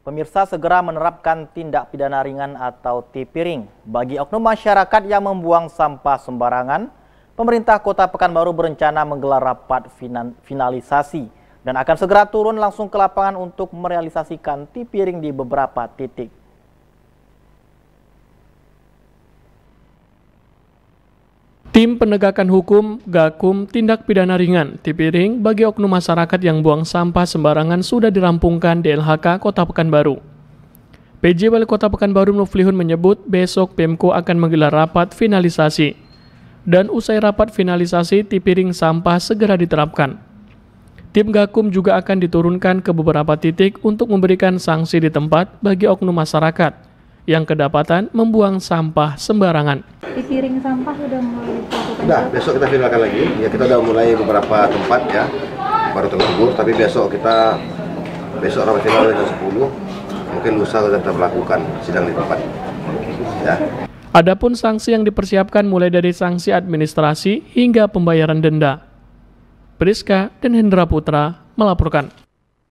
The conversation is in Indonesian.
Pemirsa segera menerapkan tindak pidana ringan atau tipiring bagi oknum masyarakat yang membuang sampah sembarangan. Pemerintah Kota Pekanbaru berencana menggelar rapat finalisasi dan akan segera turun langsung ke lapangan untuk merealisasikan tipiring di beberapa titik Tim Penegakan Hukum Gakum Tindak Pidana Ringan Tipiring bagi oknum masyarakat yang buang sampah sembarangan sudah dirampungkan di LHK Kota Pekanbaru. PJ Wali Kota Pekanbaru Nuflihun menyebut besok Pemko akan menggelar rapat finalisasi. Dan usai rapat finalisasi, tipiring sampah segera diterapkan. Tim Gakum juga akan diturunkan ke beberapa titik untuk memberikan sanksi di tempat bagi oknum masyarakat yang kedapatan membuang sampah sembarangan. Di piring sampah sudah mulai Nah, besok kita viralkan lagi. Ya kita sudah mulai beberapa tempat ya, baru terlebur. Tapi besok kita besok rapat final jam 10 mungkin lusa sudah kita melakukan sidang di tempat. Ya. Adapun sanksi yang dipersiapkan mulai dari sanksi administrasi hingga pembayaran denda. Priska dan Hendra Putra melaporkan.